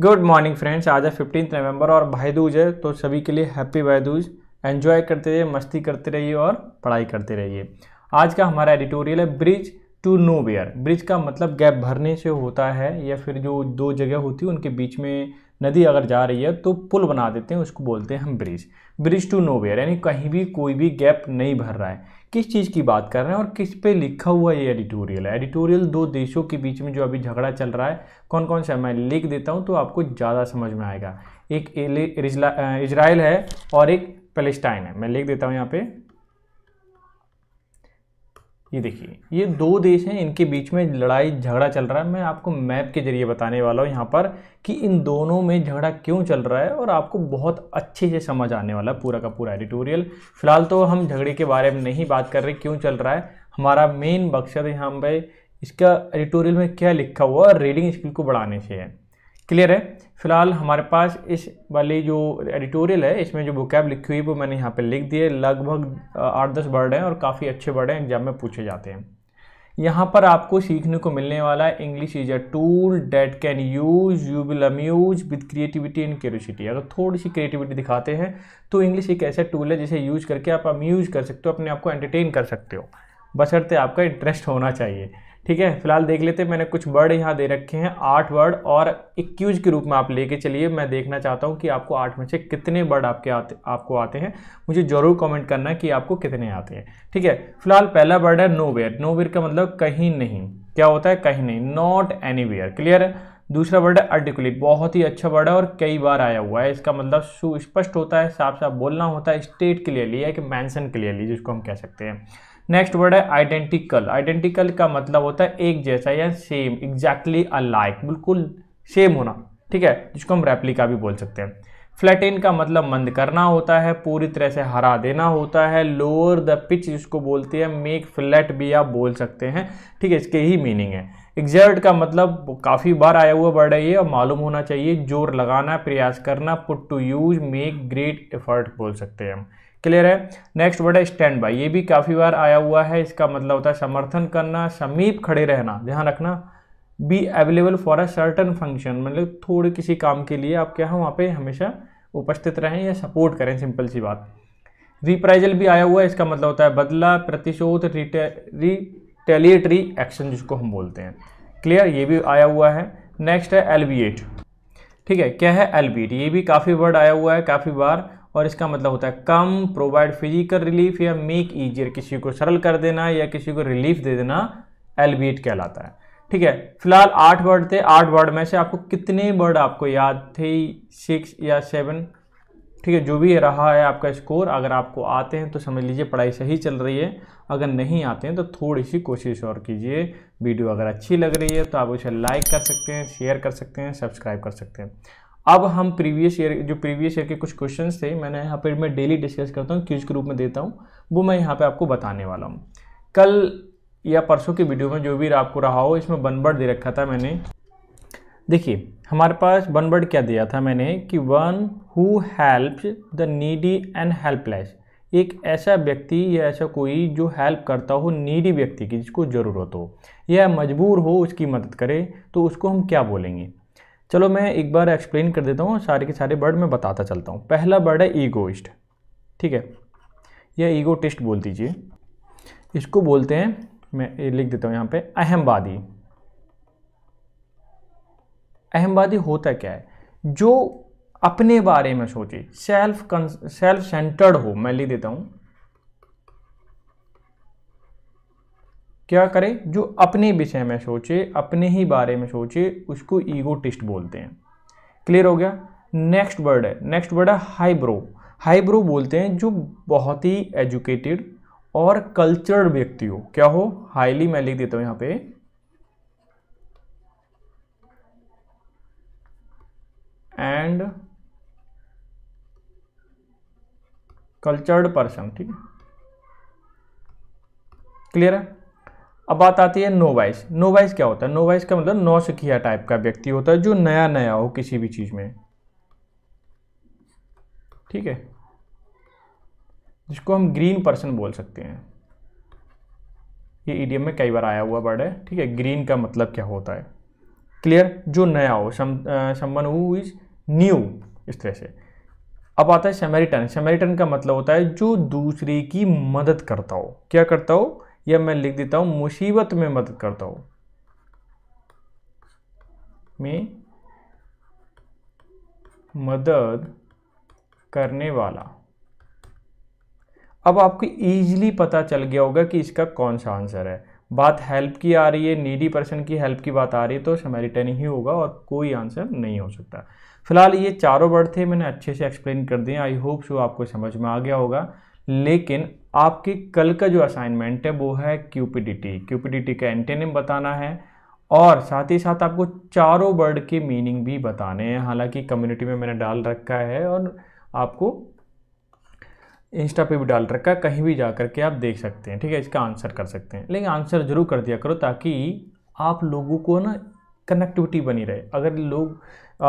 Good morning friends आज है fifteen नवंबर और भाई दूज है तो सभी के लिए हैप्पी भाई दूज एन्जॉय करते रहिए मस्ती करते रहिए और पढ़ाई करते रहिए आज का हमारा एडिटोरियल है bridge to nowhere bridge का मतलब गैप भरने से होता है या फिर जो दो जगह होती है उनके बीच में नदी अगर जा रही है तो पुल बना देते हैं उसको बोलते हैं हम bridge bridge to nowhere यानी कहीं भी कोई भी गैप नहीं भर रहा है किस चीज़ की बात कर रहे हैं और किस पे लिखा हुआ ये एडिटोरियल है एडिटोरियल दो देशों के बीच में जो अभी झगड़ा चल रहा है कौन कौन सा मैं लिख देता हूँ तो आपको ज़्यादा समझ में आएगा एक इजराइल है और एक पेलेस्टाइन है मैं लिख देता हूँ यहाँ पे ये देखिए ये दो देश हैं इनके बीच में लड़ाई झगड़ा चल रहा है मैं आपको मैप के जरिए बताने वाला हूँ यहाँ पर कि इन दोनों में झगड़ा क्यों चल रहा है और आपको बहुत अच्छे से समझ आने वाला है पूरा का पूरा एडिटोरियल फिलहाल तो हम झगड़े के बारे में नहीं बात कर रहे क्यों चल रहा है हमारा मेन मकसद यहाँ पर इसका एडिटोरियल में क्या लिखा हुआ और रीडिंग स्किल को बढ़ाने से है क्लियर है फिलहाल हमारे पास इस वाली जो एडिटोरियल है इसमें जो बुकैब लिखी हुई वो मैंने यहाँ पे लिख दिए लगभग आठ दस वर्ड हैं और काफ़ी अच्छे वर्ड हैं एग्जाम में पूछे जाते हैं यहाँ पर आपको सीखने को मिलने वाला है English is a tool that can use you will amuse with creativity and curiosity अगर थोड़ी सी क्रिएटिविटी दिखाते हैं तो इंग्लिश एक ऐसा टूल है जिसे यूज करके आप अम्यूज कर सकते हो अपने आप को एंटरटेन कर सकते हो बशर्ते आपका इंटरेस्ट होना चाहिए ठीक है फिलहाल देख लेते हैं मैंने कुछ वर्ड यहाँ दे रखे हैं आठ वर्ड और इक्यूज के रूप में आप लेके चलिए मैं देखना चाहता हूँ कि आपको आठ में से कितने वर्ड आपके आते आपको आते हैं मुझे ज़रूर कमेंट करना कि आपको कितने आते हैं ठीक है फिलहाल पहला वर्ड है नो वेयर नो वेयर का मतलब कहीं नहीं क्या होता है कहीं नहीं नॉट एनी वेयर क्लियर है दूसरा वर्ड है अर्टिकुलेट बहुत ही अच्छा वर्ड है और कई बार आया हुआ है इसका मतलब सुस्पष्ट होता है साफ साफ बोलना होता है स्टेट क्लियरली या कि मैंसन क्लियरली जिसको हम कह सकते हैं नेक्स्ट वर्ड है आइडेंटिकल आइडेंटिकल का मतलब होता है एक जैसा या सेम एग्जैक्टली अलाइक बिल्कुल सेम होना ठीक है जिसको हम रेप्लिका भी बोल सकते हैं फ्लैटेन का मतलब मंद करना होता है पूरी तरह से हरा देना होता है लोअर द पिच जिसको बोलते हैं मेक फ्लैट भी आप बोल सकते हैं ठीक है इसके ही मीनिंग है एग्जर्ट का मतलब काफ़ी बार आया हुआ वर्ड है ये और मालूम होना चाहिए जोर लगाना प्रयास करना put to use make great effort बोल सकते हैं हम क्लियर है नेक्स्ट वर्ड है स्टैंड बाई ये भी काफ़ी बार आया हुआ है इसका मतलब होता है समर्थन करना समीप खड़े रहना ध्यान रखना be available for a certain function मतलब थोड़े किसी काम के लिए आप क्या वहाँ पे हमेशा उपस्थित रहें या सपोर्ट करें सिंपल सी बात रिप्राइजल भी आया हुआ है इसका मतलब होता है बदला प्रतिशोध रिटेलिएटरी एक्शन जिसको हम बोलते हैं क्लियर ये भी आया हुआ है नेक्स्ट है एलबीएट ठीक है क्या है एलबीएट ये भी काफ़ी वर्ड आया हुआ है काफ़ी बार और इसका मतलब होता है कम प्रोवाइड फिजिकल रिलीफ या मेक ईजियर किसी को सरल कर देना या किसी को रिलीफ दे देना एलबीट कहलाता है ठीक है फिलहाल आठ वर्ड थे आठ वर्ड में से आपको कितने वर्ड आपको याद थे सिक्स या सेवन ठीक है जो भी रहा है आपका स्कोर अगर आपको आते हैं तो समझ लीजिए पढ़ाई सही चल रही है अगर नहीं आते हैं तो थोड़ी सी कोशिश और कीजिए वीडियो अगर अच्छी लग रही है तो आप उसे लाइक कर सकते हैं शेयर कर सकते हैं सब्सक्राइब कर सकते हैं अब हम प्रीवियस ईयर जो प्रीवियस ईयर के कुछ क्वेश्चन थे मैंने यहाँ पर मैं डेली डिस्कस करता हूँ क्यूज रूप में देता हूँ वो मैं यहाँ पर आपको बताने वाला हूँ कल या परसों की वीडियो में जो भी आपको रहा हो इसमें बनबर्ड दे रखा था मैंने देखिए हमारे पास बनबर्ड क्या दिया था मैंने कि one who help the needy and helpless एक ऐसा व्यक्ति या ऐसा कोई जो हेल्प करता हो नीडी व्यक्ति की जिसको ज़रूरत हो या मजबूर हो उसकी मदद करे तो उसको हम क्या बोलेंगे चलो मैं एक बार एक्सप्लेन कर देता हूँ सारे के सारे वर्ड मैं बताता चलता हूँ पहला वर्ड है ईगोइस्ट ठीक है या ईगोटिस्ट बोल दीजिए इसको बोलते हैं मैं लिख देता हूँ यहाँ पे अहमवादी अहमवादी होता क्या है जो अपने बारे में सोचे सेल्फ कंस सेल्फ सेंटर्ड हो मैं लिख देता हूँ क्या करे जो अपने विषय में सोचे अपने ही बारे में सोचे उसको ईगोटिस्ट बोलते हैं क्लियर हो गया नेक्स्ट वर्ड है नेक्स्ट वर्ड है हाईब्रो हाईब्रो बोलते हैं जो बहुत ही एजुकेटेड और कल्चर्ड व्यक्ति हो क्या हो हाईली मैं लिख देता हूं यहां पे एंड कल्चर्ड पर्सन ठीक है क्लियर है अब बात आती है नोवाइस नोवाइस क्या होता है नोवाइस का मतलब नौसिखिया टाइप का व्यक्ति होता है जो नया नया हो किसी भी चीज़ में ठीक है जिसको हम ग्रीन पर्सन बोल सकते हैं ये ईडीएम में कई बार आया हुआ वर्ड है ठीक है ग्रीन का मतलब क्या होता है क्लियर जो नया हो समवन हु इज न्यू इस तरह से अब आता है सेमेरिटन सेमेरिटन का मतलब होता है जो दूसरे की मदद करता हो क्या करता हो या मैं लिख देता हूं मुसीबत में मदद करता हूं में मदद करने वाला अब आपको इजीली पता चल गया होगा कि इसका कौन सा आंसर है बात हेल्प की आ रही है नीडी पर्सन की हेल्प की बात आ रही है तो समेरिटन ही होगा और कोई आंसर नहीं हो सकता फिलहाल ये चारों वर्ड थे मैंने अच्छे से एक्सप्लेन कर दिए आई होप सो आपको समझ में आ गया होगा लेकिन आपकी कल का जो असाइनमेंट है वो है क्यूपिडिटी क्यूपिडिटी का एंटेनिम बताना है और साथ ही साथ आपको चारों वर्ड के मीनिंग भी बताने हैं हालांकि कम्युनिटी में मैंने डाल रखा है और आपको इंस्टा पे भी डाल रखा है कहीं भी जा कर के आप देख सकते हैं ठीक है इसका आंसर कर सकते हैं लेकिन आंसर ज़रूर कर दिया करो ताकि आप लोगों को ना कनेक्टिविटी बनी रहे अगर लोग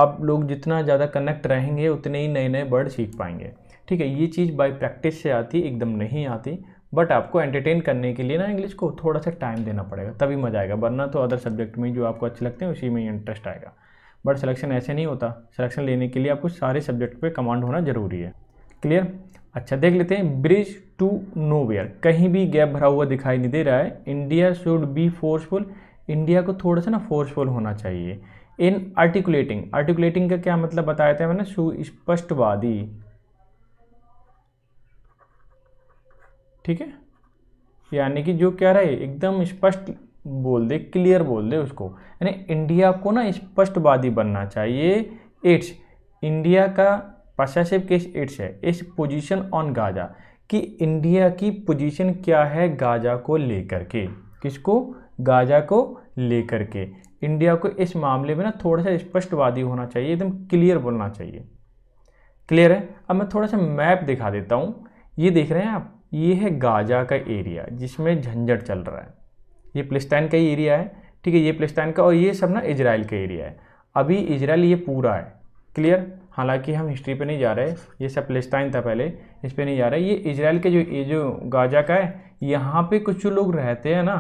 आप लोग जितना ज़्यादा कनेक्ट रहेंगे उतने ही नए नए वर्ड सीख पाएंगे ठीक है ये चीज़ बाय प्रैक्टिस से आती एकदम नहीं आती बट आपको एंटरटेन करने के लिए ना इंग्लिश को थोड़ा सा टाइम देना पड़ेगा तभी मज़ा आएगा वरना तो अदर सब्जेक्ट में जो आपको अच्छे लगते हैं उसी में इंटरेस्ट आएगा बट सिलेक्शन ऐसे नहीं होता सिलेक्शन लेने के लिए आपको सारे सब्जेक्ट पे कमांड होना ज़रूरी है क्लियर अच्छा देख लेते हैं ब्रिज टू वेयर कहीं भी गैप भरा हुआ दिखाई नहीं दे रहा है India should be forceful India को थोड़ा सा ना फोर्सफुल होना चाहिए इन आर्टिकुलेटिंग आर्टिकुलेटिंग का क्या मतलब बताया था मैंने सुस्पष्टवादी ठीक है यानी कि जो क्या रहे एकदम स्पष्ट बोल दे क्लियर बोल दे उसको यानी इंडिया को ना स्पष्टवादी बनना चाहिए एड्स इंडिया का पचासीव केस एड्स है इस पोजीशन ऑन गाजा कि इंडिया की पोजीशन क्या है गाजा को लेकर के किसको गाजा को लेकर के इंडिया को इस मामले में ना थोड़ा सा स्पष्टवादी होना चाहिए एकदम क्लियर बोलना चाहिए क्लियर है अब मैं थोड़ा सा मैप दिखा देता हूँ ये देख रहे हैं आप ये है गाजा का एरिया जिसमें झंझट चल रहा है ये प्लेस्टाइन का ही एरिया है ठीक है ये प्लेस्टाइन का और ये सब ना इजराइल का एरिया है अभी इजराइल ये पूरा है क्लियर हालांकि हम हिस्ट्री पे नहीं जा रहे ये सब प्लेस्टाइन था पहले इस पर नहीं जा रहा है ये इजराइल के जो ये जो गाजा का है यहाँ पर कुछ लोग रहते हैं ना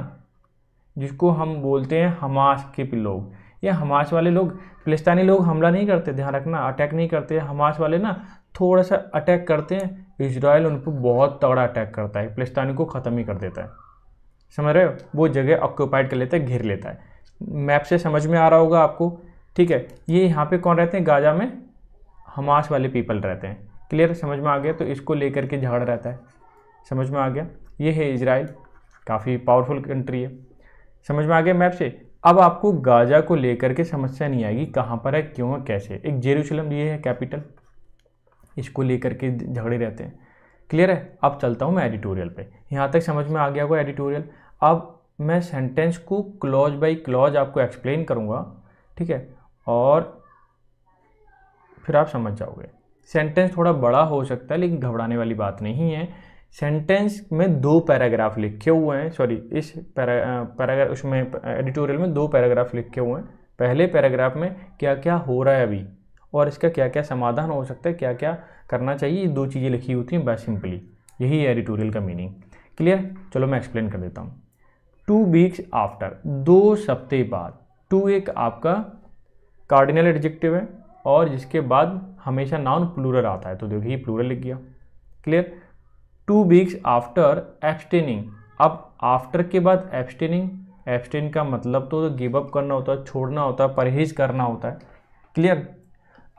जिसको हम बोलते हैं हमास के लोग ये हमास वाले लोग फिलिस्तानी लोग हमला नहीं करते ध्यान रखना अटैक नहीं करते हमास वाले ना थोड़ा सा अटैक करते हैं इसराइल उन पर बहुत तगड़ा अटैक करता है फिलिस्तानी को ख़त्म ही कर देता है समझ रहे हो वो जगह ऑक्यूपाइड कर लेता है घेर लेता है मैप से समझ में आ रहा होगा आपको ठीक है ये यहाँ पे कौन रहते हैं गाजा में हमास वाले पीपल रहते हैं क्लियर समझ में आ गया तो इसको लेकर के झगड़ा रहता है समझ में आ गया ये है इसराइल काफ़ी पावरफुल कंट्री है समझ में आ गया मैप से अब आपको गाजा को लेकर के समस्या नहीं आएगी कहाँ पर है क्यों है कैसे एक जेरूशलम ये है कैपिटल इसको लेकर के झगड़े रहते हैं क्लियर है अब चलता हूँ मैं एडिटोरियल पे यहाँ तक समझ में आ गया होगा एडिटोरियल अब मैं सेंटेंस को क्लॉज बाई क्लॉज आपको एक्सप्लेन करूँगा ठीक है और फिर आप समझ जाओगे सेंटेंस थोड़ा बड़ा हो सकता है लेकिन घबराने वाली बात नहीं है सेंटेंस में दो पैराग्राफ लिखे हुए हैं सॉरी इस पैराग्राफ उसमें एडिटोरियल में दो पैराग्राफ लिखे हुए हैं पहले पैराग्राफ में क्या क्या हो रहा है अभी और इसका क्या क्या समाधान हो सकता है क्या क्या करना चाहिए ये दो चीज़ें लिखी होती हैं बस सिंपली यही है एडिटोरियल का मीनिंग क्लियर चलो मैं एक्सप्लेन कर देता हूँ टू वीक्स आफ्टर दो सप्ते बाद टू एक आपका कार्डिनल एडजेक्टिव है और जिसके बाद हमेशा नाउन प्लूरल आता है तो देखिए प्लूरल लिख गया clear two weeks after abstaining अब आफ्टर के बाद एब्सटेनिंग एब्सटेन का मतलब तो, तो गिव अप करना होता है छोड़ना होता है परहेज करना होता है क्लियर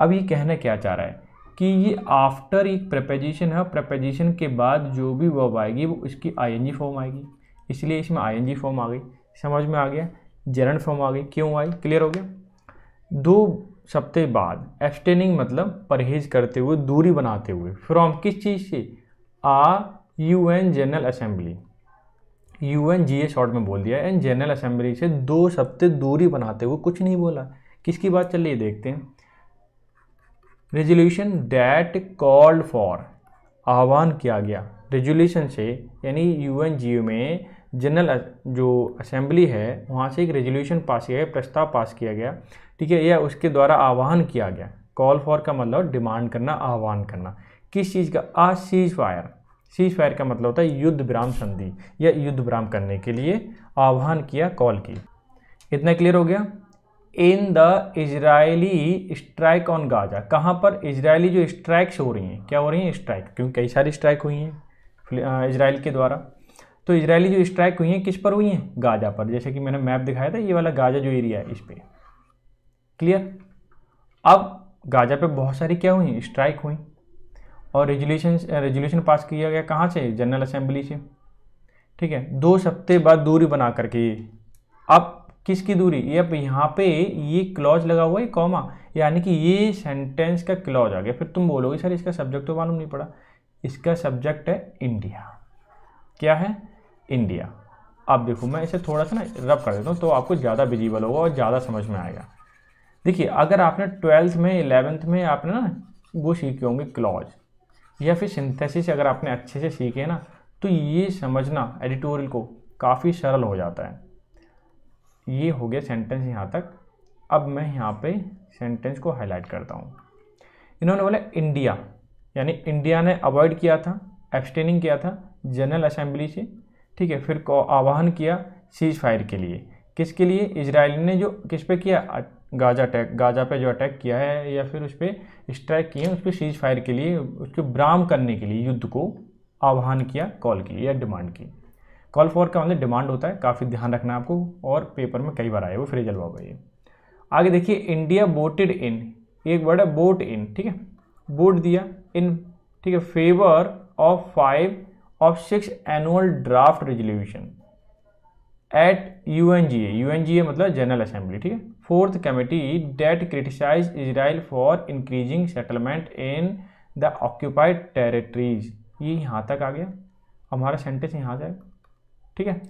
अब ये कहना क्या चाह रहा है कि ये आफ्टर एक प्रपोजिशन है प्रपोजिशन के बाद जो भी वर्ब आएगी वो उसकी आईएनजी फॉर्म आएगी इसलिए इसमें आईएनजी फॉर्म आ गई समझ में आ गया जरन फॉर्म आ गई क्यों आई क्लियर हो गया दो सप्ते बाद एक्सटेनिंग मतलब परहेज करते हुए दूरी बनाते हुए फ्रॉम किस चीज़ से uh U N general assembly U N G A short में बोल दिया एंड जनरल असेंबली से दो सप्ते दूरी बनाते हुए कुछ नहीं बोला किसकी बात चलिए देखते हैं रेजोल्यूशन डैट कॉल्ड फॉर आह्वान किया गया रेजोल्यूशन से यानी यू में जनरल जो असेंबली है वहाँ से एक रेजोल्यूशन पास किया गया प्रस्ताव पास किया गया ठीक है या उसके द्वारा आह्वान किया गया कॉल फॉर का मतलब डिमांड करना आह्वान करना किस चीज़ का uh ceasefire ceasefire का मतलब होता है युद्ध विराम संधि या युद्ध विराम करने के लिए आह्वान किया कॉल की इतना क्लियर हो गया in the Israeli strike on Gaza कहाँ पर इजरायली जो स्ट्राइक्स हो रही हैं क्या हो रही हैं स्ट्राइक क्योंकि कई सारी स्ट्राइक हुई हैं इसराइल के द्वारा तो इसराइली जो स्ट्राइक हुई हैं किस पर हुई हैं गाजा पर जैसे कि मैंने मैप दिखाया था ये वाला गाजा जो एरिया है इस पर क्लियर अब गाजा पे बहुत सारी क्या हुई स्ट्राइक हुई और रेजुलेशन रेजुलेशन पास किया गया कहाँ से जनरल असेंबली से ठीक है दो सप्ते बाद दूरी बना करके अब किसकी दूरी ये अब यहाँ पे ये क्लॉज लगा हुआ है कॉमा यानी कि ये सेंटेंस का क्लॉज आ गया फिर तुम बोलोगे सर इसका सब्जेक्ट तो मालूम नहीं पड़ा इसका सब्जेक्ट है इंडिया क्या है इंडिया अब देखो मैं इसे थोड़ा सा ना रब कर देता हूँ तो आपको ज़्यादा विजिबल होगा और ज़्यादा समझ में आएगा देखिए अगर आपने ट्वेल्थ में इलेवेंथ में आपने ना वो सीखे होंगे क्लॉज या फिर सिंथेसिस अगर आपने अच्छे से सीखे ना तो ये समझना एडिटोरियल को काफ़ी सरल हो जाता है ये हो गया सेंटेंस यहाँ तक अब मैं यहाँ पे सेंटेंस को हाईलाइट करता हूँ इन्होंने बोला इंडिया यानी इंडिया ने अवॉइड किया था एब्सटेनिंग किया था जनरल असेंबली से ठीक है फिर आह्वान किया सीज फायर के लिए किसके लिए इसराइल ने जो किस पे किया गाजा अटैक गाजा पे जो अटैक किया है या फिर उस पर स्ट्राइक किए उस पर सीज फायर के लिए उसको ब्राम करने के लिए युद्ध को आह्वान किया कॉल के लिए या डिमांड की कॉल फॉर का मतलब डिमांड होता है काफ़ी ध्यान रखना है आपको और पेपर में कई बार आया वो फ्रेजल वर्ब है ये आगे देखिए इंडिया वोटेड इन एक वर्ड है बोट इन ठीक है बोट दिया इन ठीक है favour of five of six annual draft resolution at U N G A U N G A मतलब जनरल असेंबली ठीक है fourth committee that criticise Israel for increasing settlement in the occupied territories ये यहाँ तक आ गया हमारा sentence यहाँ जाएगा ठीक है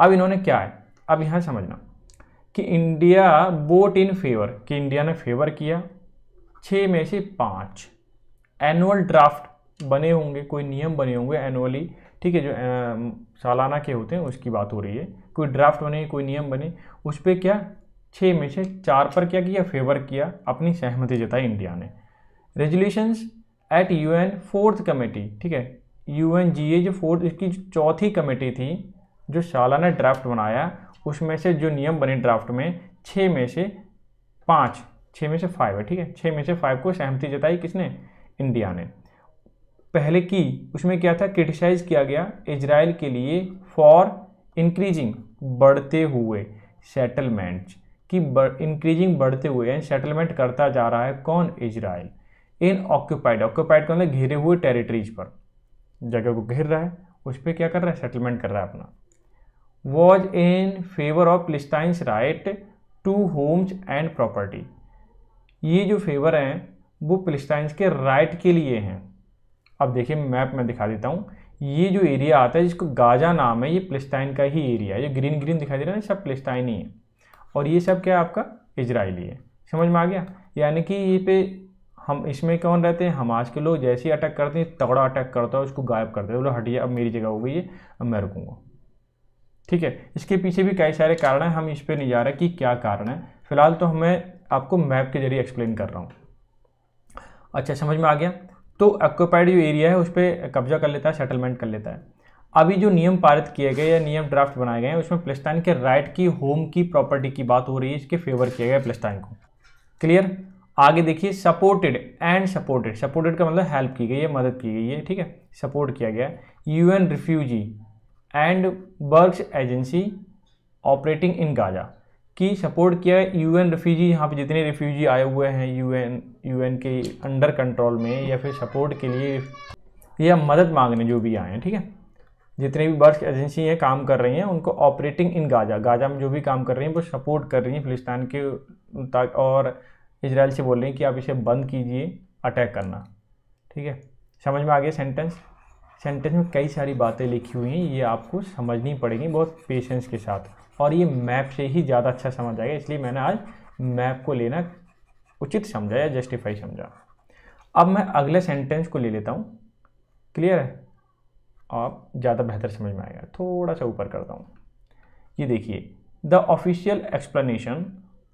अब इन्होंने क्या है अब यहाँ समझना कि इंडिया वोट इन फेवर कि इंडिया ने फेवर किया छ में से पाँच एनुअल ड्राफ्ट बने होंगे कोई नियम बने होंगे एनुअली ठीक है जो आ, सालाना के होते हैं उसकी बात हो रही है कोई ड्राफ्ट बने कोई नियम बने उस पर क्या छः में से चार पर क्या किया फेवर किया अपनी सहमति जताई इंडिया ने resolutions at UN fourth committee ठीक है यू एन जी ए जो फोर्थ इसकी चौथी कमेटी थी जो शाला ने ड्राफ्ट बनाया उसमें से जो नियम बने ड्राफ्ट में छः में से पाँच छः में से फाइव है ठीक है छः में से फाइव को सहमति जताई किसने इंडिया ने पहले की उसमें क्या था क्रिटिसाइज किया गया इजराइल के लिए फॉर इंक्रीजिंग बढ़ते हुए सेटलमेंट्स की बढ़, इंक्रीजिंग बढ़ते हुए एंड सेटलमेंट करता जा रहा है कौन इजराइल इन ऑक्यूपाइड ऑक्यूपाइड का मतलब घेरे हुए टेरिटरीज पर जगह को घेर रहा है उस पर क्या कर रहा है सेटलमेंट कर रहा है अपना was in favour of Palestinians right to homes and property ये जो फेवर हैं वो प्लिस्टाइंस के राइट के लिए हैं अब देखिए मैप में दिखा देता हूँ ये जो एरिया आता है जिसको गाजा नाम है ये प्लिस्टाइन का ही एरिया है ये ग्रीन ग्रीन दिखाई दे रहा है ना सब प्लिस्टाइन ही है और ये सब क्या है आपका इजराइली है समझ में आ गया यानी कि ये पे हम इसमें कौन रहते हैं हम आज के लोग जैसे ही अटैक करते हैं तगड़ा अटैक करता है उसको गायब करते हैं बोलो हटिए अब मेरी जगह हो गई है अब मैं रुकूँगा ठीक है इसके पीछे भी कई सारे कारण हैं हम इस पर नहीं जा रहे कि क्या कारण है फिलहाल तो हमें आपको मैप के जरिए एक्सप्लेन कर रहा हूँ अच्छा समझ में आ गया तो ऑक्यूपाइड जो एरिया है उस पर कब्जा कर लेता है सेटलमेंट कर लेता है अभी जो नियम पारित किए गए या नियम ड्राफ्ट बनाए गए हैं उसमें प्लस्तान के राइट की होम की प्रॉपर्टी की बात हो रही है इसके फेवर किया गया प्लस्तान को क्लियर आगे देखिए सपोर्टेड एंड सपोर्टेड सपोर्टेड का मतलब हेल्प की गई है मदद की गई है ठीक है सपोर्ट किया गया U N refugee and works agency operating in Gaza की सपोर्ट किया है यू एन रिफ्यूजी यहाँ पे जितने रिफ्यूजी आए हुए हैं यू एन यू एन के अंडर कंट्रोल में या फिर सपोर्ट के लिए या मदद मांगने जो भी आए हैं ठीक है जितने भी वर्क एजेंसी हैं काम कर रही हैं उनको ऑपरेटिंग इन गाजा गाजा में जो भी काम कर रही हैं वो सपोर्ट कर रही हैं फिलिस्तान के और इसराइल से बोल रहे हैं कि आप इसे बंद कीजिए अटैक करना ठीक है समझ में आ गया सेंटेंस सेंटेंस में कई सारी बातें लिखी हुई हैं ये आपको समझनी पड़ेगी बहुत पेशेंस के साथ और ये मैप से ही ज़्यादा अच्छा समझ आएगा इसलिए मैंने आज मैप को लेना उचित समझा या जस्टिफाई समझा अब मैं अगले सेंटेंस को ले लेता हूँ क्लियर है आप ज़्यादा बेहतर समझ में आएगा थोड़ा सा ऊपर करता हूँ ये देखिए the official explanation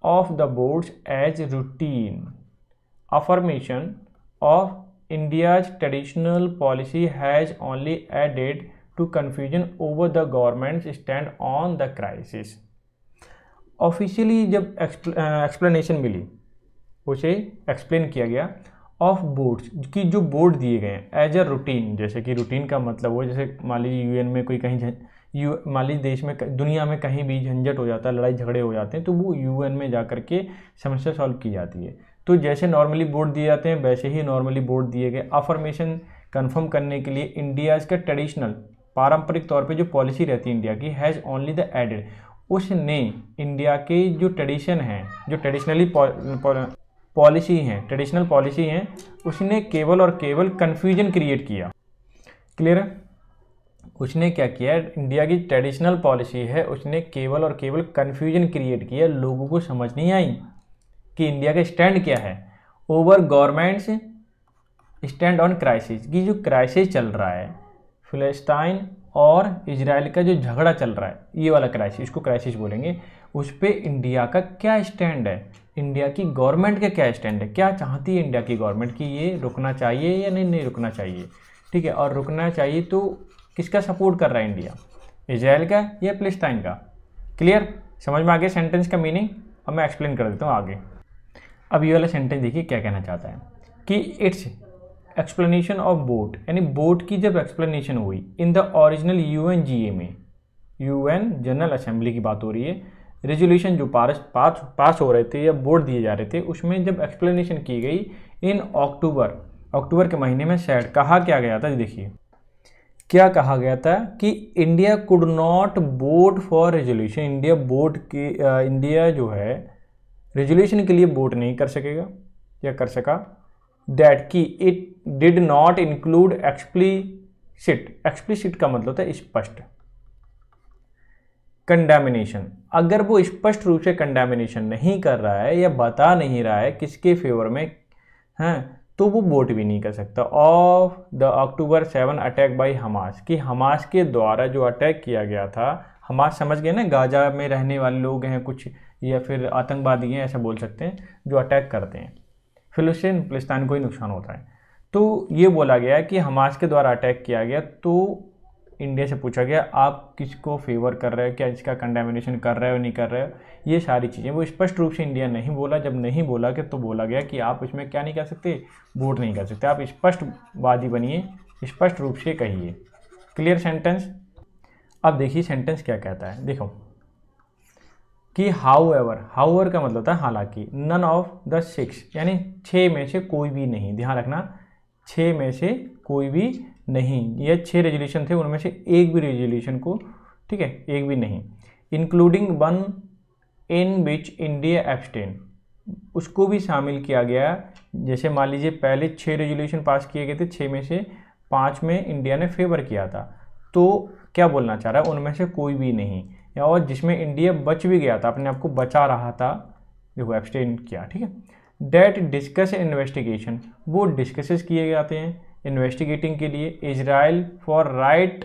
of the boards as routine. Affirmation of India's traditional policy has only added to confusion over the government's stand on the crisis. Officially जब एक्सप्लेनेशन मिली उसे एक्सप्लेन किया गया ऑफ बोर्ड्स कि जो बोर्ड दिए गए हैं एज अ रूटीन जैसे कि रूटीन का मतलब हो जैसे मान लीजिए यूएन में कोई कहीं यू मान लीजिए देश में दुनिया में कहीं भी झंझट हो जाता है लड़ाई झगड़े हो जाते हैं तो वो यूएन में जा कर के समस्या सॉल्व की जाती है तो जैसे नॉर्मली वोट दिए जाते हैं वैसे ही नॉर्मली वोट दिए गए अफर्मेशन कन्फर्म करने के लिए इंडिया का ट्रेडिशनल पारंपरिक तौर पे जो पॉलिसी रहती है इंडिया की हैज़ ओनली द एडेड उसने इंडिया के जो ट्रेडिशन हैं जो ट्रेडिशनली पॉलिसी हैं ट्रेडिशनल पॉलिसी हैं उसने केवल और केवल कन्फ्यूजन क्रिएट किया क्लियर है उसने क्या किया इंडिया की ट्रेडिशनल पॉलिसी है उसने केवल और केवल कन्फ्यूजन क्रिएट किया लोगों को समझ नहीं आई कि इंडिया का स्टैंड क्या है over governments stand on crisis कि जो क्राइसिस चल रहा है फिलिस्ताइन और इसराइल का जो झगड़ा चल रहा है ये वाला क्राइसिस इसको क्राइसिस बोलेंगे उस पर इंडिया का क्या स्टैंड है इंडिया की गवर्नमेंट का क्या स्टैंड है क्या चाहती है इंडिया की गवर्नमेंट कि ये रुकना चाहिए या नहीं नहीं रुकना चाहिए ठीक है और रुकना चाहिए तो किसका सपोर्ट कर रहा है इंडिया इसराइल का या फिलिस्टाइन का क्लियर समझ में आ गया सेंटेंस का मीनिंग अब मैं एक्सप्लेन कर देता हूँ आगे अब ये वाला सेंटेंस देखिए क्या कहना चाहता है कि इट्स एक्सप्लेनेशन ऑफ बोट यानी बोट की जब एक्सप्लेनेशन हुई इन द ओरिजिनल ए में एन जनरल असेंबली की बात हो रही है रेजोल्यूशन जो पास पास पास हो रहे थे या बोर्ड दिए जा रहे थे उसमें जब एक्सप्लेनेशन की गई इन अक्टूबर अक्टूबर के महीने में सैड कहा क्या गया था देखिए क्या कहा गया था कि India could not vote for resolution India vote के इंडिया जो है रेजोल्यूशन के लिए वोट नहीं कर सकेगा या कर सका दैट कि it did not include explicit explicit का मतलब था स्पष्ट कंडामिनेशन अगर वो स्पष्ट रूप से कंडामिनेशन नहीं कर रहा है या बता नहीं रहा है किसके फेवर में हैं हाँ, तो वो वोट भी नहीं कर सकता of the October seven attack by Hamas कि हमास के द्वारा जो अटैक किया गया था हमास समझ गए ना गाजा में रहने वाले लोग हैं कुछ या फिर आतंकवादी हैं ऐसा बोल सकते हैं जो अटैक करते हैं फिर उससे फिलिस्तान को ही नुकसान होता है तो ये बोला गया कि हमास के द्वारा अटैक किया गया तो इंडिया से पूछा गया आप किसको फेवर कर रहे हो क्या इसका कंडेमिनेशन कर रहे हो नहीं कर रहे हो ये सारी चीज़ें वो स्पष्ट रूप से इंडिया नहीं बोला जब नहीं बोला कि तो बोला गया कि आप इसमें क्या नहीं कर सकते वोट नहीं कर सकते आप स्पष्टवादी बनिए स्पष्ट रूप से कहिए क्लियर सेंटेंस अब देखिए सेंटेंस क्या कहता है देखो कि हाउ एवर हाउ एवर का मतलब था हालांकि नन ऑफ द सिक्स यानी छः में से कोई भी नहीं ध्यान रखना छः में से कोई भी नहीं यह छः रेजोल्यूशन थे उनमें से एक भी रेजोल्यूशन को ठीक है एक भी नहीं including one in which India Epstein उसको भी शामिल किया गया जैसे मान लीजिए पहले छः रेजोल्यूशन पास किए गए थे छः में से पाँच में इंडिया ने फेवर किया था तो क्या बोलना चाह रहा है उनमें से कोई भी नहीं या और जिसमें इंडिया बच भी गया था अपने आप को बचा रहा था देखो एब्सटेन किया ठीक है डेट डिस्कस इन्वेस्टिगेशन वो डिस्कसेस किए जाते हैं इन्वेस्टिगेटिंग के लिए इसराइल फॉर राइट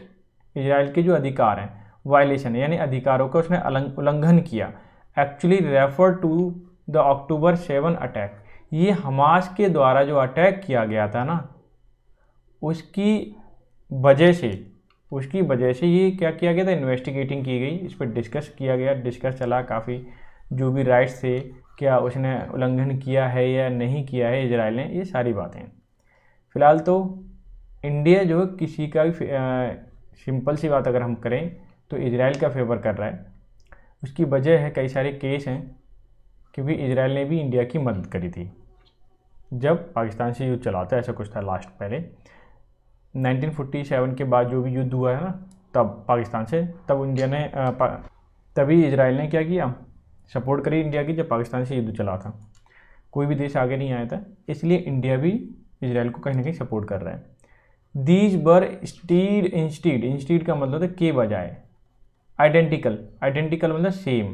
इसराइल के जो अधिकार हैं वायलेशन यानी अधिकारों का उसने उल्लंघन किया actually refer to the October seven attack ये हमास के द्वारा जो अटैक किया गया था ना उसकी वजह से उसकी वजह से ये क्या किया गया था इन्वेस्टिगेटिंग की गई इस पर डिस्कस किया गया डिस्कस चला काफ़ी जो भी राइट्स थे क्या उसने उल्लंघन किया है या नहीं किया है इसराइल ने ये सारी बातें फ़िलहाल तो इंडिया जो किसी का भी सिंपल सी बात अगर हम करें तो इसराइल का फेवर कर रहा है उसकी वजह है कई सारे केस हैं क्योंकि इसराइल ने भी इंडिया की मदद करी थी जब पाकिस्तान से युद्ध चलाता ऐसा कुछ था लास्ट पहले 1947 के बाद जो भी युद्ध हुआ है ना तब पाकिस्तान से तब इंडिया ने तभी इसराइल ने क्या किया सपोर्ट करी इंडिया की जब पाकिस्तान से युद्ध चला था कोई भी देश आगे नहीं आया था इसलिए इंडिया भी इसराइल को कहीं ना कहीं सपोर्ट कर रहे हैं दीज बर स्टीड इंस्टीड इंस्टीड का मतलब है के बजाय आइडेंटिकल आइडेंटिकल मतलब सेम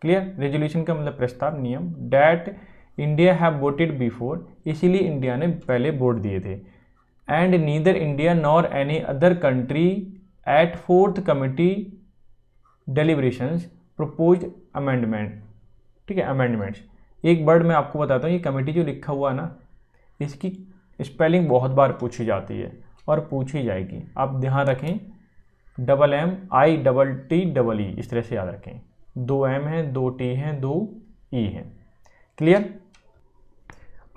क्लियर रेजोल्यूशन का मतलब प्रस्ताव नियम that India have voted before इसीलिए इंडिया ने पहले वोट दिए थे and neither India nor any other country at fourth committee deliberation propose amendment ठीक है अमेंडमेंट्स एक वर्ड मैं आपको बताता हूँ ये कमेटी जो लिखा हुआ है ना इसकी स्पेलिंग बहुत बार पूछी जाती है और पूछी जाएगी आप ध्यान रखें double M I double T double E इस तरह से याद रखें दो एम है दो टी है दो ई है क्लियर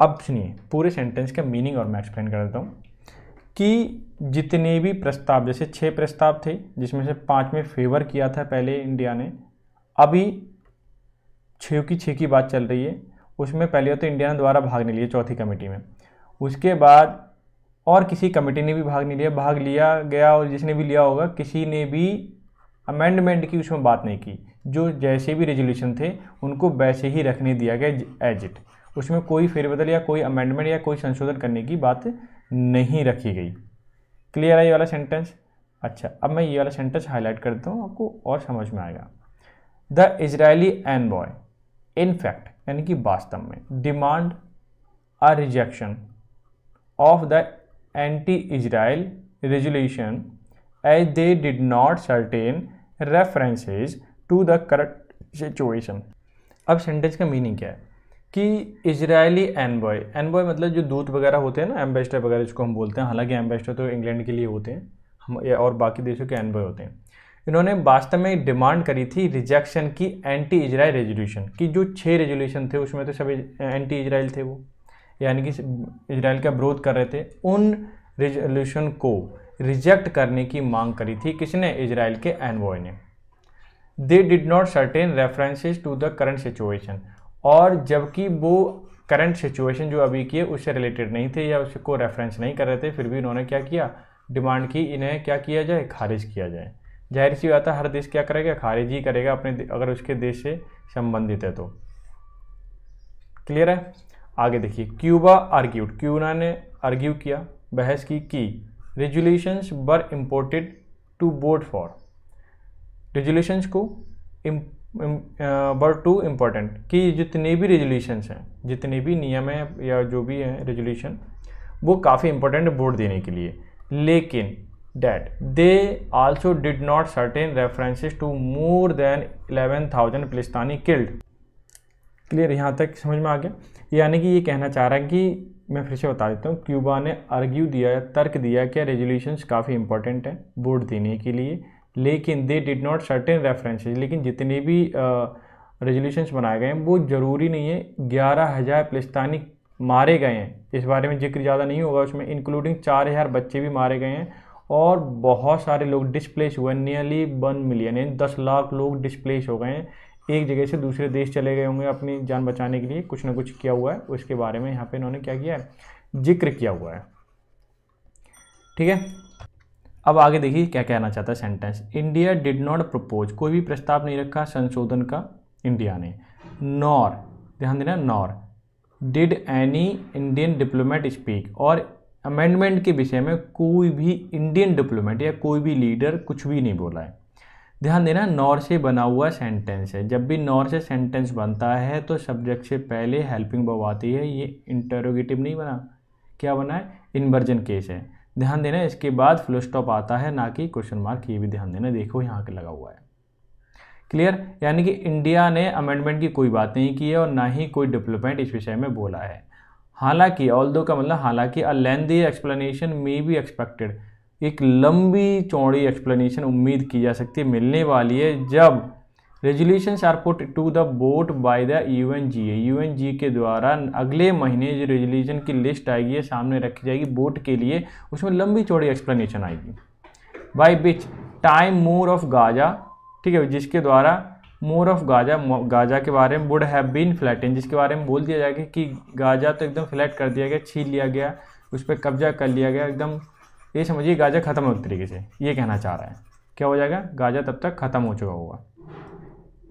अब सुनिए पूरे सेंटेंस का मीनिंग और मैं एक्सप्लेन कर देता हूँ कि जितने भी प्रस्ताव जैसे छः प्रस्ताव थे जिसमें से पाँच में फेवर किया था पहले इंडिया ने अभी छः की छः की बात चल रही है उसमें पहले तो इंडिया ने दोबारा भाग नहीं लिया चौथी कमेटी में उसके बाद और किसी कमेटी ने भी भाग नहीं लिया भाग लिया गया और जिसने भी लिया होगा किसी ने भी अमेंडमेंट की उसमें बात नहीं की जो जैसे भी रेजोल्यूशन थे उनको वैसे ही रखने दिया गया एज इट उसमें कोई फेरबदल या कोई अमेंडमेंट या कोई संशोधन करने की बात नहीं रखी गई क्लियर है ये वाला सेंटेंस अच्छा अब मैं ये वाला सेंटेंस हाईलाइट करता हूँ आपको और समझ में आएगा the Israeli envoy in fact यानी कि वास्तव में demand a rejection of the anti-Israel resolution as they did not certain references to the current situation. अब सेंटेंस का मीनिंग क्या है कि इजरायली एनबॉय एनबॉय मतलब जो दूत वगैरह होते हैं ना एम्बेसडर वगैरह जिसको हम बोलते हैं हालांकि एम्बेसडर तो इंग्लैंड के लिए होते हैं हम और बाकी देशों के एनबॉय होते हैं इन्होंने वास्तव में डिमांड करी थी रिजेक्शन की एंटी इजराइल रेजोल्यूशन की जो छः रेजोल्यूशन थे उसमें तो सभी एंटी इजराइल थे वो यानी कि इसराइल का विरोध कर रहे थे उन रिजोल्यूशन को रिजेक्ट करने की मांग करी थी किसने इसराइल के एनवॉय ने they did not certain references to the current situation और जबकि वो करंट सिचुएशन जो अभी की है उससे रिलेटेड नहीं थे या उसको रेफरेंस नहीं कर रहे थे फिर भी उन्होंने क्या किया डिमांड की इन्हें क्या किया जाए खारिज किया जाए जाहिर सी बात है हर देश क्या करेगा खारिज ही करेगा अपने अगर उसके देश से संबंधित है तो क्लियर है आगे देखिए क्यूबा आर्ग्यूड क्यूना ने आर्ग्यू किया बहस की कि resolutions were imported to board for resolutions को बर टू इम्पोर्टेंट कि जितने भी रेजुलेशंस हैं जितने भी नियम हैं या जो भी हैं रेजुलेशन वो काफ़ी इम्पोर्टेंट बोर्ड देने के लिए लेकिन they they did not certain references to more than than 11000 Palestini killed clear यहाँ तक समझ में आ गया यानी कि ये कहना चाह रहा है कि मैं फिर से बता देता हूँ क्यूबा ने आर्ग्यू दिया तर्क दिया कि रेजोल्यूशन काफ़ी इंपॉर्टेंट है वोट देने के लिए लेकिन they did not certain references लेकिन जितने भी रेजोल्यूशन बनाए गए हैं वो ज़रूरी नहीं है ग्यारह हज़ार फलस्तानी मारे गए हैं इस बारे में जिक्र ज़्यादा नहीं होगा उसमें इंक्लूडिंग चार हज़ार बच्चे भी मारे गए हैं और बहुत सारे लोग डिस्प्लेस हुए नियरली वन मिलियन यानी दस लाख लोग डिस्प्लेस हो गए हैं एक जगह से दूसरे देश चले गए होंगे अपनी जान बचाने के लिए कुछ ना कुछ किया हुआ है उसके बारे में यहाँ पे इन्होंने क्या किया है जिक्र किया हुआ है ठीक है अब आगे देखिए क्या कहना चाहता है sentence India did not propose कोई भी प्रस्ताव नहीं रखा संशोधन का इंडिया ने नॉर ध्यान देना nor did any Indian diplomat speak और अमेंडमेंट के विषय में कोई भी इंडियन डिप्लोमेट या कोई भी लीडर कुछ भी नहीं बोला है ध्यान देना नॉर से बना हुआ सेंटेंस है जब भी नॉर से सेंटेंस बनता है तो सब्जेक्ट से पहले हेल्पिंग बब आती है ये इंटरोगेटिव नहीं बना क्या बना है इन्वर्जन केस है ध्यान देना इसके बाद फुल स्टॉप आता है ना कि क्वेश्चन मार्क ये भी ध्यान देना देखो यहाँ के लगा हुआ है क्लियर यानी कि इंडिया ने अमेंडमेंट की कोई बात नहीं की है और ना ही कोई डेवलपमेंट इस विषय में बोला है हालांकि ऑल दो का मतलब हालांकि a lengthy explanation may be expected एक लंबी चौड़ी एक्सप्लेनेशन उम्मीद की जा सकती है मिलने वाली है जब resolution are put to the vote by the U N G A U N G के द्वारा अगले महीने जो रेजुलेशन की लिस्ट आएगी है सामने रखी जाएगी बोट के लिए उसमें लंबी चौड़ी एक्सप्लेनेशन आएगी by which time more of Gaza ठीक है जिसके द्वारा मोर ऑफ गाजा गाजा के बारे में वुड हैव बीन फ्लैटन जिसके बारे में बोल दिया जाएगा कि गाजा तो एकदम फ्लैट कर दिया गया छीन लिया गया उस पर कब्जा कर लिया गया एकदम ये समझिए गाजा ख़त्म होने तरीके से ये कहना चाह रहा है क्या हो जाएगा गाजा तब तक ख़त्म हो चुका होगा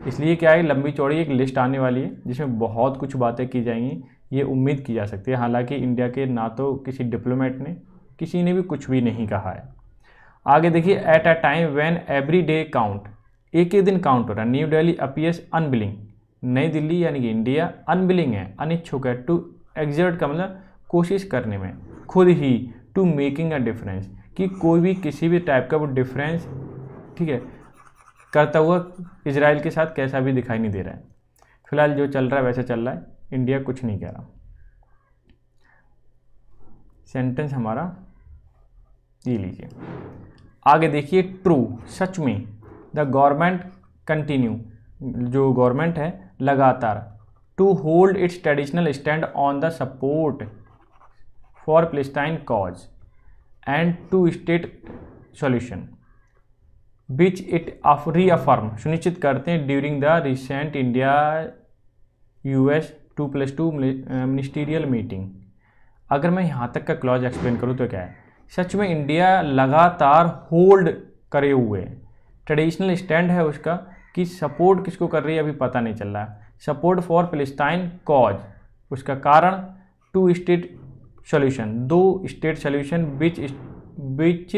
इसलिए क्या है लंबी चौड़ी एक लिस्ट आने वाली है जिसमें बहुत कुछ बातें की जाएंगी ये उम्मीद की जा सकती है हालांकि इंडिया के ना तो किसी डिप्लोमेट ने किसी ने भी कुछ भी नहीं कहा है आगे देखिए at a time when every day count एक ही दिन काउंट हो रहा है न्यू दिल्ली अपीयर्स अनबिलिंग नई दिल्ली यानी कि इंडिया अनबिलिंग है अनिच्छुक है टू एग्जर्ट का मतलब कोशिश करने में खुद ही टू मेकिंग अ डिफरेंस कि कोई भी किसी भी टाइप का वो डिफरेंस ठीक है करता हुआ इसराइल के साथ कैसा भी दिखाई नहीं दे रहा है फिलहाल जो चल रहा है वैसा चल रहा है इंडिया कुछ नहीं कह रहा सेंटेंस हमारा ये लीजिए आगे देखिए ट्रू सच में द गवर्नमेंट कंटिन्यू जो गवर्नमेंट है लगातार to hold its traditional stand on the support for Palestine cause and two state solution which it reaffirm सुनिश्चित करते हैं during the recent India US two plus two ministerial meeting अगर मैं यहाँ तक का क्लॉज एक्सप्लेन करूँ तो क्या है सच में इंडिया लगातार होल्ड करे हुए ट्रेडिशनल स्टैंड है उसका कि सपोर्ट किसको कर रही है अभी पता नहीं चल रहा सपोर्ट फॉर पेलेस्टाइन कॉज उसका कारण टू स्टेट सोल्यूशन दो स्टेट solution बिच which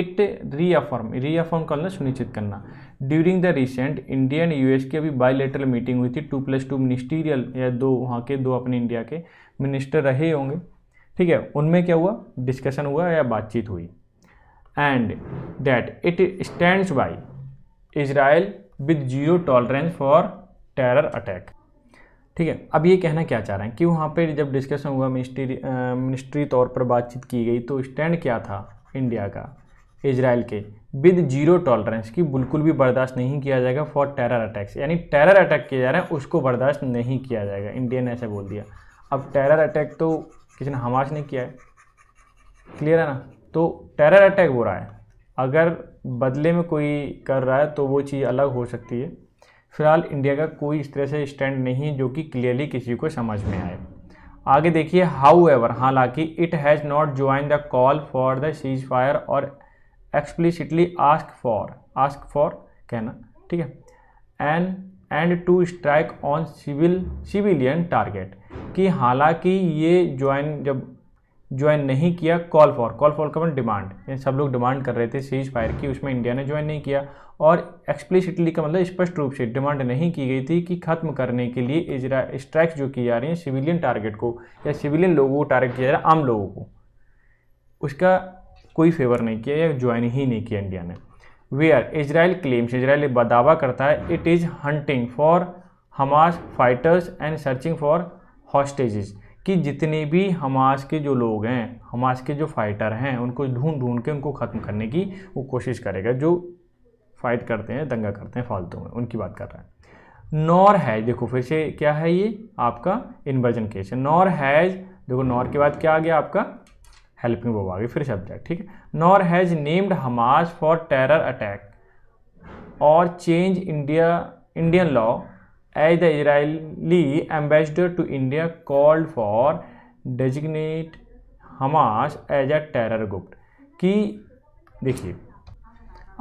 इट reaffirm reaffirm करना सुनिश्चित करना during the recent Indian US की अभी बायोलेटरल मीटिंग हुई थी टू प्लस टू मिनिस्टीरियल या दो वहाँ के दो अपने इंडिया के मिनिस्टर रहे होंगे ठीक है उनमें क्या हुआ डिस्कशन हुआ या बातचीत हुई and that it stands by Israel with zero tolerance for terror attack ठीक है अब ये कहना क्या चाह रहे हैं कि वहाँ पर जब डिस्कशन हुआ मिनिस्ट्री मिनिस्ट्री तौर पर बातचीत की गई तो स्टैंड क्या था इंडिया का इसराइल के विद जीरो टॉलरेंस की बिल्कुल भी बर्दाश्त नहीं किया जाएगा फॉर टेरर अटैक्स यानी टेरर अटैक किए जा रहे हैं उसको बर्दाश्त नहीं किया जाएगा इंडिया ने ऐसा बोल दिया अब टेरर अटैक तो किसी ने हमास ने किया है क्लियर है ना तो टेरर अटैक हो रहा है अगर बदले में कोई कर रहा है तो वो चीज़ अलग हो सकती है फिलहाल इंडिया का कोई इस तरह से स्टैंड नहीं जो कि क्लियरली किसी को समझ में आए आगे देखिए हाउ एवर हालांकि it has not join the call for the ceasefire और explicitly ask for ask for कहना ठीक है and end to strike on civil civilian target कि हालांकि ये ज्वाइन जब ज्वाइन नहीं किया कॉल फॉर कॉल फॉर का मतलब डिमांड यानी सब लोग डिमांड कर रहे थे सीज फायर की उसमें इंडिया ने ज्वाइन नहीं किया और एक्सप्लिसिटली का मतलब स्पष्ट रूप से डिमांड नहीं की गई थी कि ख़त्म करने के लिए इजरा स्ट्राइक जो की जा रही हैं सिविलियन टारगेट को या सिविलियन लोगों को टारगेट किया जा रहा है आम लोगों को उसका कोई फेवर नहीं किया या ज्वाइन ही नहीं किया इंडिया ने वेयर इसराइल क्लेम्स इसराइल दावा करता है it is hunting for Hamas fighters and searching for hostages कि जितने भी हमास के जो लोग हैं हमास के जो फाइटर हैं उनको ढूंढ ढूंढ के उनको ख़त्म करने की वो कोशिश करेगा जो फाइट करते हैं दंगा करते हैं फालतू में उनकी बात कर रहा है नॉर हैज देखो फिर से क्या है ये आपका इन्वर्जन केस है नॉर हैज देखो नॉर के बाद क्या आ गया आपका हेल्पिंग वो आ गई फिर सब्जेक्ट ठीक है nor has named Hamas for terror attack और change India Indian law as the Israeli ambassador to India called for designate Hamas as a terror group कि देखिए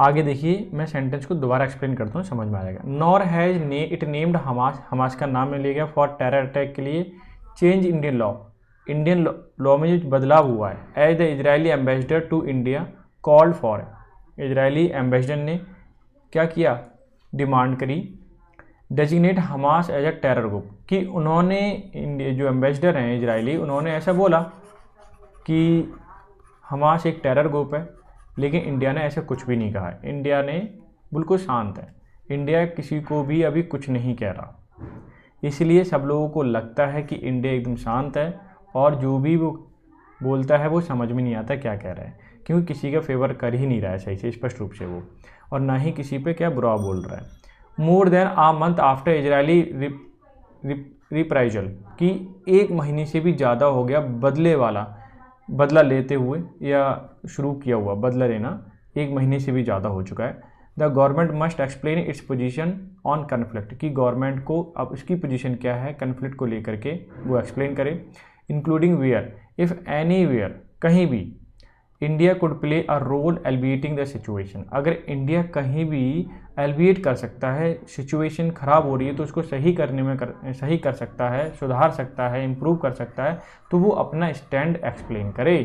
आगे देखिए मैं सेंटेंस को दोबारा एक्सप्लेन करता हूँ समझ में आ जाएगा नॉर हैज़ ने इट नेम्ड हमास हमास का नाम लिया गया फॉर टेरर अटैक के लिए change Indian law Indian law में जो बदलाव हुआ है as the Israeli ambassador to India called for Israeli ambassador ने क्या किया डिमांड करी designate Hamas as a terror group कि उन्होंने जो एम्बेसडर हैं इजरायली उन्होंने ऐसा बोला कि हमास एक टेरर ग्रुप है लेकिन इंडिया ने ऐसा कुछ भी नहीं कहा इंडिया ने बिल्कुल शांत है इंडिया किसी को भी अभी कुछ नहीं कह रहा इसलिए सब लोगों को लगता है कि इंडिया एकदम शांत है और जो भी वो बोलता है वो समझ में नहीं आता क्या कह रहा है क्योंकि किसी का फेवर कर ही नहीं रहा है सही से स्पष्ट रूप से वो और ना ही किसी पे क्या बुरा बोल रहा है more than a month after Israeli reprisal कि एक महीने से भी ज़्यादा हो गया बदले वाला बदला लेते हुए या शुरू किया हुआ बदला लेना एक महीने से भी ज़्यादा हो चुका है the government must explain its position on conflict कि गवर्नमेंट को अब उसकी पोजिशन क्या है कन्फ्लिक्ट को लेकर के वो एक्सप्लेन करें including where if any where कहीं भी India could play a role alleviating the situation अगर इंडिया कहीं भी एलबिएट कर सकता है सिचुएशन ख़राब हो रही है तो उसको सही करने में कर सही कर सकता है सुधार सकता है इम्प्रूव कर सकता है तो वो अपना स्टैंड एक्सप्लेन करे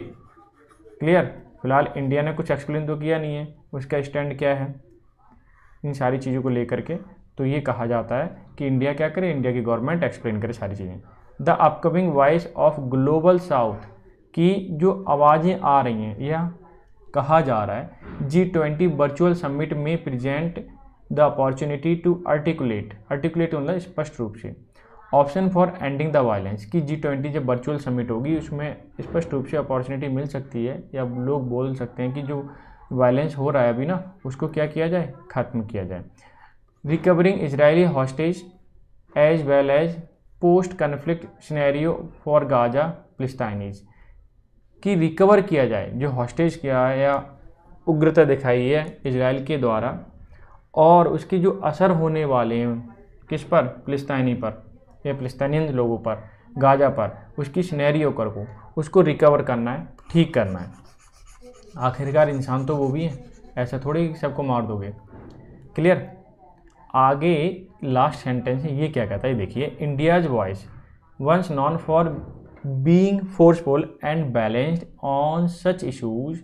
क्लियर फिलहाल इंडिया ने कुछ एक्सप्लेन तो किया नहीं है उसका स्टैंड क्या है इन सारी चीज़ों को लेकर के तो ये कहा जाता है कि इंडिया क्या करे इंडिया की गवर्नमेंट एक्सप्लेन करे सारी चीज़ें the upcoming voice of global south कि जो आवाज़ें आ रही हैं या कहा जा रहा है जी ट्वेंटी वर्चुअल समिट में present the opportunity to articulate articulate मतलब स्पष्ट रूप से option for ending the violence कि जी ट्वेंटी जब वर्चुअल समिट होगी उसमें स्पष्ट रूप से अपॉर्चुनिटी मिल सकती है या लोग बोल सकते हैं कि जो वायलेंस हो रहा है अभी ना उसको क्या किया जाए ख़त्म किया जाए recovering Israeli hostage as well as post conflict scenario for Gaza Palestinians कि रिकवर किया जाए जो हॉस्टेज किया है या उग्रता दिखाई है इसराइल के द्वारा और उसके जो असर होने वाले हैं किस पर फलस्तनी पर या फलस्तनी लोगों पर गाजा पर उसकी स्नैरियो कर को उसको रिकवर करना है ठीक करना है आखिरकार इंसान तो वो भी है ऐसा थोड़ी सबको मार दोगे क्लियर आगे लास्ट सेंटेंस ये क्या कहता है देखिए India's voice once known for being forceful and balanced on such issues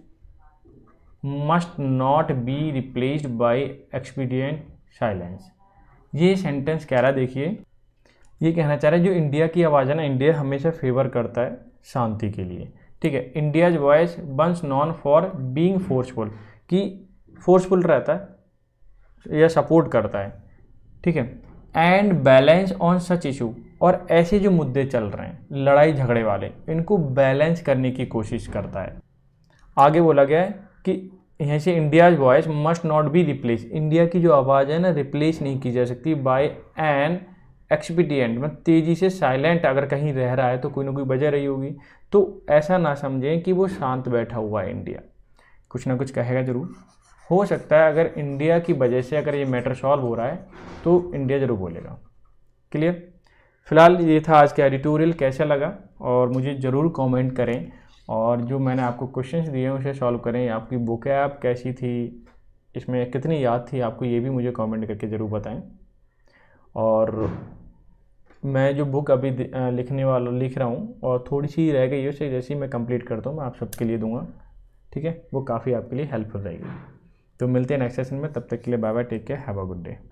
must not be replaced by expedient silence ये सेंटेंस कह रहा है देखिए ये कहना चाह रहा है जो इंडिया की आवाज़ है ना इंडिया हमेशा फेवर करता है शांति के लिए ठीक है India's voice once known for being forceful कि फोर्सफुल रहता है या सपोर्ट करता है ठीक है and balance on such issue और ऐसे जो मुद्दे चल रहे हैं लड़ाई झगड़े वाले इनको बैलेंस करने की कोशिश करता है आगे बोला गया है कि यहाँ से India's voice must not be replace India की जो आवाज़ है ना रिप्लेस नहीं की जा सकती बाय एन एक्सपीडियंट मतलब तेज़ी से साइलेंट अगर कहीं रह रहा है तो कोई ना कोई वजह रही होगी तो ऐसा ना समझें कि वो शांत बैठा हुआ है इंडिया कुछ ना कुछ कहेगा ज़रूर हो सकता है अगर इंडिया की वजह से अगर ये मैटर सॉल्व हो रहा है तो इंडिया ज़रूर बोलेगा क्लियर फिलहाल ये था आज का एडिटोरियल कैसा लगा और मुझे ज़रूर कमेंट करें और जो मैंने आपको क्वेश्चंस दिए हैं उसे सॉल्व करें आपकी बुक ऐप कैसी थी इसमें कितनी याद थी आपको ये भी मुझे कमेंट करके ज़रूर बताएं और मैं जो बुक अभी लिखने वाला लिख रहा हूँ और थोड़ी सी रह गई उसे जैसे ही मैं कंप्लीट करता हूँ मैं आप सबके लिए दूंगा ठीक है वो काफ़ी आपके लिए हेल्पफुल रहेगी तो मिलते हैं नेक्स्ट सेशन में तब तक के लिए bye bye take care have a good day